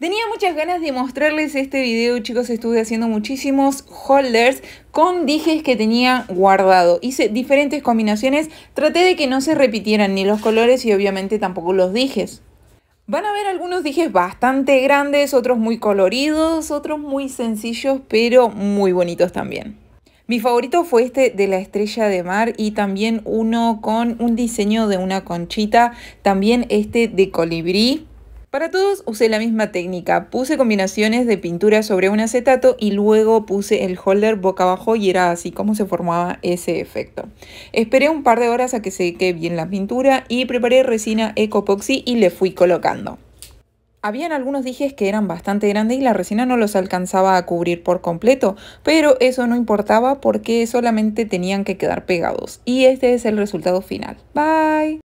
Tenía muchas ganas de mostrarles este video, chicos. Estuve haciendo muchísimos holders con dijes que tenía guardado. Hice diferentes combinaciones. Traté de que no se repitieran ni los colores y obviamente tampoco los dijes. Van a ver algunos dijes bastante grandes, otros muy coloridos, otros muy sencillos, pero muy bonitos también. Mi favorito fue este de la estrella de mar y también uno con un diseño de una conchita, también este de colibrí. Para todos usé la misma técnica, puse combinaciones de pintura sobre un acetato y luego puse el holder boca abajo y era así como se formaba ese efecto. Esperé un par de horas a que seque bien la pintura y preparé resina Ecopoxy y le fui colocando. Habían algunos dijes que eran bastante grandes y la resina no los alcanzaba a cubrir por completo, pero eso no importaba porque solamente tenían que quedar pegados. Y este es el resultado final. Bye.